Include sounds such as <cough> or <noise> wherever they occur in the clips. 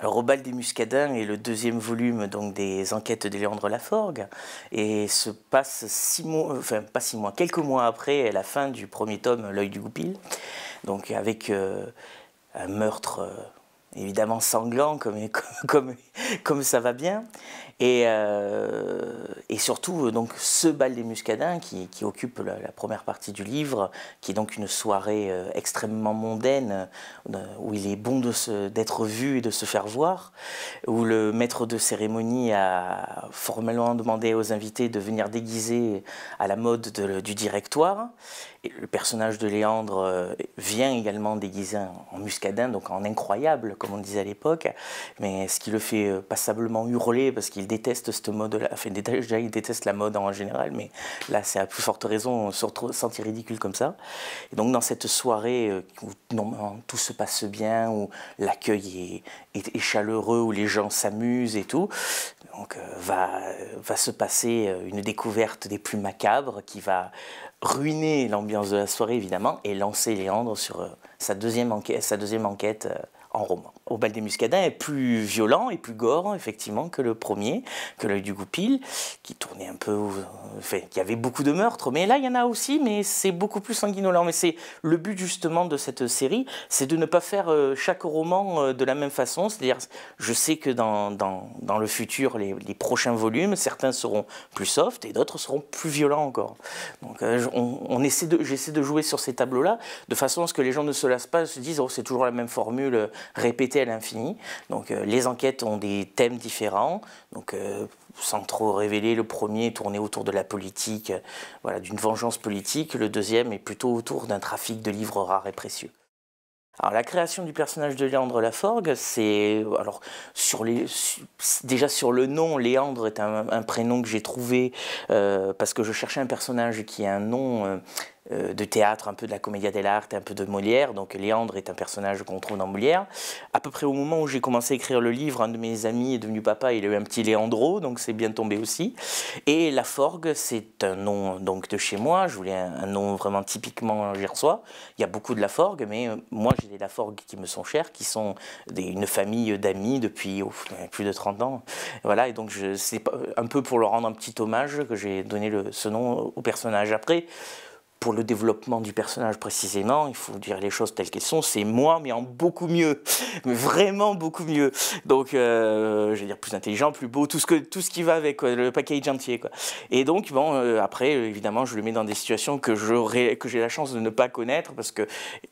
Alors, au des Muscadins est le deuxième volume donc, des enquêtes de Laforgue et se passe six mois, euh, enfin pas six mois, quelques mois après la fin du premier tome, L'œil du goupil, donc avec euh, un meurtre euh, évidemment sanglant <laughs> comme, comme, comme ça va bien. Et, euh, et, surtout, euh, donc, ce bal des Muscadins qui, occupe la, première partie du livre, qui est donc une soirée euh, extrêmement mondaine, où il est bon d'être vu et de se faire voir, où le maître de cérémonie a formellement demandé aux invités de venir déguiser à la mode du directoire. Et le personnage de Léandre vient également déguisé en muscadin, donc en incroyable, comme on disait à l'époque, mais ce qui le fait euh, passablement hurler parce qu'il déteste ce mode-là. Enfin, déjà, il déteste la mode en général, mais là, c'est à plus forte raison se sentir ridicule comme ça. Et donc, dans cette soirée euh, où non, tout se passe bien, où l'accueil est, chaleureux, où les gens s'amusent et tout, donc euh, va, va se passer une découverte des plus macabres qui va ruiner l'ambiance de la soirée évidemment et lancer Léandre sur sa deuxième enquête, sa deuxième enquête en roman au bal des Muscadins est plus violent et plus gore, effectivement, que le premier, que l'œil du Goupil, qui tournait un peu. Enfin, qui avait beaucoup de meurtres. Mais là, il y en a aussi, mais c'est beaucoup plus sanguinolent. Mais c'est le but, justement, de cette série, c'est de ne pas faire euh, chaque roman euh, de la même façon. C'est-à-dire, je sais que dans, dans, dans le futur, les, les, prochains volumes, certains seront plus soft et d'autres seront plus violents encore. Donc, euh, on, on essaie de, j'essaie de jouer sur ces tableaux-là, de façon à ce que les gens ne se lassent pas, se disent, oh, c'est toujours la même formule répétée à l'infini. Donc euh, les enquêtes ont des thèmes différents. Donc euh, sans trop révéler, le premier tourné autour de la politique, euh, voilà, d'une vengeance politique. Le deuxième est plutôt autour d'un trafic de livres rares et précieux. Alors la création du personnage de Léandre Laforgue, c'est alors sur déjà sur le nom, Léandre est un, prénom que j'ai trouvé parce que je cherchais un personnage qui a un nom euh, de théâtre, un peu de la commedia dell'arte, un peu de Molière. Donc Léandre est un personnage qu'on trouve dans Molière. À peu près au moment où j'ai commencé à écrire le livre, un de mes amis est devenu papa, il a eu un petit Léandro, donc c'est bien tombé aussi. Et La Forgue, c'est un nom donc de chez moi, je voulais un, nom vraiment typiquement gersois. Il y a beaucoup de La Forgue, mais euh, moi j'ai des La Forgue qui me sont chers, qui sont une famille d'amis depuis oh, plus de 30 ans. Voilà, et donc c'est un peu pour leur rendre un petit hommage que j'ai donné ce nom au personnage. Après, pour le développement du personnage précisément, il faut dire les choses telles qu'elles sont, c'est moi, mais en beaucoup mieux, <laughs> mais vraiment beaucoup mieux. Donc, euh, je vais dire plus intelligent, plus beau, tout ce, que, tout ce qui va avec, le package entier. Quoi. Et donc, bon, euh, après, évidemment, je le mets dans des situations que j'ai la chance de ne pas connaître, parce que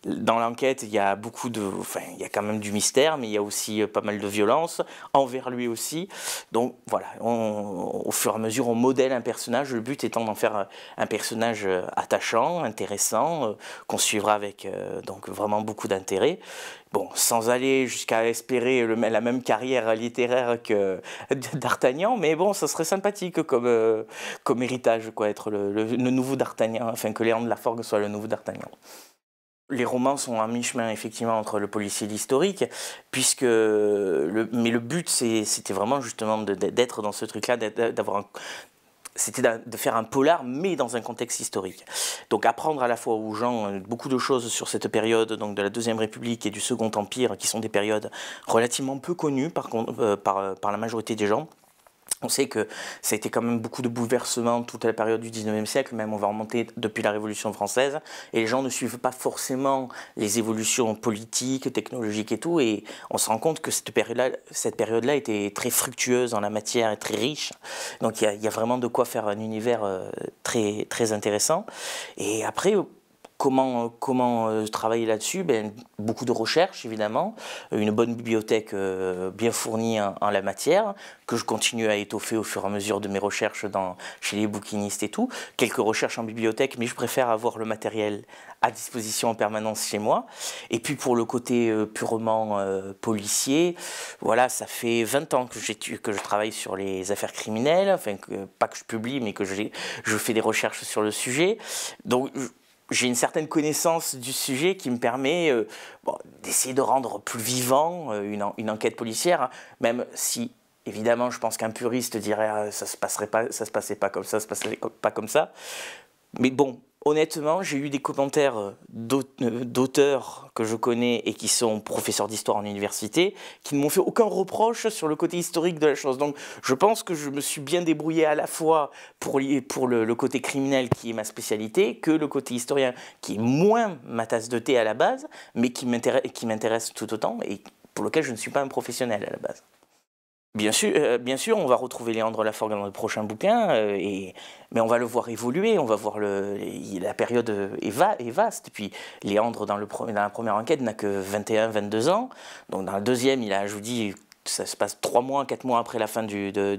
dans l'enquête, il y a beaucoup de... Enfin, il y a quand même du mystère, mais il y a aussi euh, pas mal de violence, envers lui aussi. Donc, voilà, au fur et à mesure, on modèle un personnage, le but étant d'en faire un personnage attachant intéressant, euh, qu'on suivra avec euh, donc vraiment beaucoup d'intérêt. Bon, sans aller jusqu'à espérer le, la même carrière littéraire que <laughs> d'Artagnan, mais bon, ça serait sympathique comme, euh, comme héritage, quoi, être le, nouveau d'Artagnan, enfin que Léon de forgue soit le nouveau d'Artagnan. Les romans sont à mi-chemin effectivement entre le policier et l'historique, puisque le, mais le but c'était vraiment justement d'être dans ce truc-là, d'avoir c'était de faire un polar, mais dans un contexte historique. Donc apprendre à la fois aux gens euh, beaucoup de choses sur cette période donc de la Deuxième République et du Second Empire, qui sont des périodes relativement peu connues par, euh, par, euh, par la majorité des gens, on sait que ça a été quand même beaucoup de bouleversements toute la période du 19e siècle, même on va remonter depuis la Révolution française, et les gens ne suivent pas forcément les évolutions politiques, technologiques et tout, et on se rend compte que cette période-là cette période là était très fructueuse en la matière et très riche, donc il y, y, a vraiment de quoi faire un univers euh, très, très intéressant. Et après, Comment, euh, euh, travailler là-dessus ben, Beaucoup de recherches, évidemment, une bonne bibliothèque euh, bien fournie en, la matière, que je continue à étoffer au fur et à mesure de mes recherches dans, chez les bouquinistes et tout. Quelques recherches en bibliothèque, mais je préfère avoir le matériel à disposition en permanence chez moi. Et puis pour le côté purement policier, voilà, ça fait 20 ans que, que je travaille sur les affaires criminelles, enfin, pas que je publie, mais que je fais des recherches sur le sujet. Donc, j'ai une certaine connaissance du sujet qui me permet euh, d'essayer de rendre plus vivant euh, une, enquête policière, hein. même si évidemment je pense qu'un puriste dirait ah, ça se passerait pas, ça se passait pas comme ça, ça se passait pas comme ça. Mais bon, Honnêtement, j'ai eu des commentaires euh, euh, d'auteurs que je connais et qui sont professeurs d'histoire en université qui ne m'ont fait aucun reproche sur le côté historique de la chose. Donc je pense que je me suis bien débrouillé à la fois pour, le, côté criminel qui est ma spécialité que le côté historien qui est moins ma tasse de thé à la base mais qui m'intéresse tout autant et pour lequel je ne suis pas un professionnel à la base. Bien sûr, euh, bien sûr, on va retrouver Léandre Laforgue dans le prochain bouquin, euh, mais on va le voir évoluer, on va voir la période euh, est, vaste. puis Léandre, dans, dans la première enquête, n'a que 21-22 ans, donc dans la deuxième, il a, je vous dis, ça se passe trois mois, quatre mois après la fin du, de,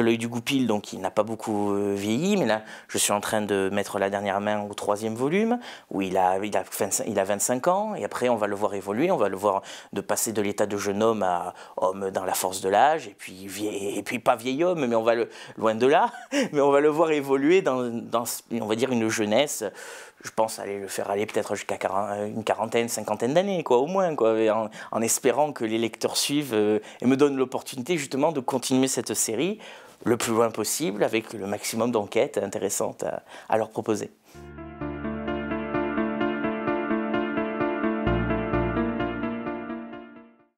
l'œil du goupil, donc il n'a pas beaucoup euh, vieilli. Mais là, je suis en train de mettre la dernière main au troisième volume, où il a, il a, 25, ans, et après, on va le voir évoluer, on va le voir de passer de l'état de jeune homme à homme dans la force de l'âge, et puis, et puis pas vieil homme, mais on va le, loin de là, <laughs> mais on va le voir évoluer dans, on va dire, une jeunesse je pense aller le faire aller peut-être jusqu'à une quarantaine, cinquantaine d'années, quoi, au moins, quoi, en, espérant que les lecteurs suivent euh, et me donne l'opportunité justement de continuer cette série le plus loin possible avec le maximum d'enquêtes intéressantes à, à leur proposer.